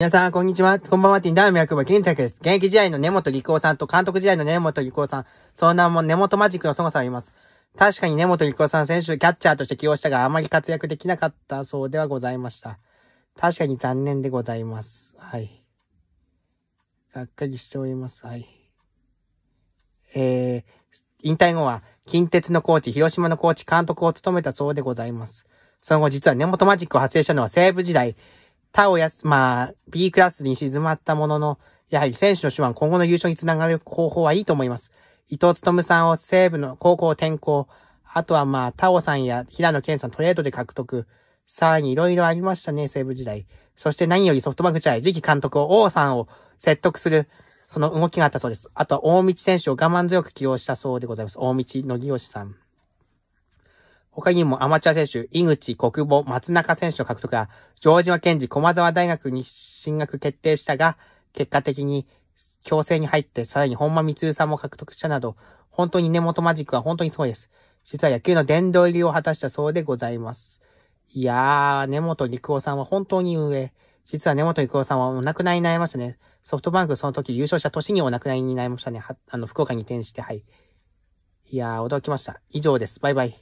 皆さん、こんにちは。こんばんは、ティンダー役場クボ、金拓です。現役時代の根本理工さんと監督時代の根本理工さん、その名も根本マジックの凄さを言います。確かに根本理工さん選手、キャッチャーとして起用したが、あまり活躍できなかったそうではございました。確かに残念でございます。はい。がっかりしております。はい。えー、引退後は、近鉄のコーチ、広島のコーチ、監督を務めたそうでございます。その後、実は根本マジックを発生したのは西武時代、他をやす、まあ、B クラスに沈まったものの、やはり選手の手腕、今後の優勝につながる方法はいいと思います。伊藤むさんを西部の高校転校、あとはまあ、タオさんや平野健さんトレードで獲得、さらにいろいろありましたね、西部時代。そして何よりソフトバンク時代、次期監督を王さんを説得する、その動きがあったそうです。あとは大道選手を我慢強く起用したそうでございます。大道の義義さん。他にもアマチュア選手、井口、国母、松中選手の獲得が、城島健治、駒沢大学に進学決定したが、結果的に強制に入って、さらに本間光さんも獲得したなど、本当に根元マジックは本当にすごいです。実は野球の殿堂入りを果たしたそうでございます。いやー、根本陸夫さんは本当に上。実は根本陸夫さんはお亡くなりになりましたね。ソフトバンクその時優勝した年にお亡くなりになりましたね。あの、福岡に転して、はい。いやー、驚きました。以上です。バイバイ。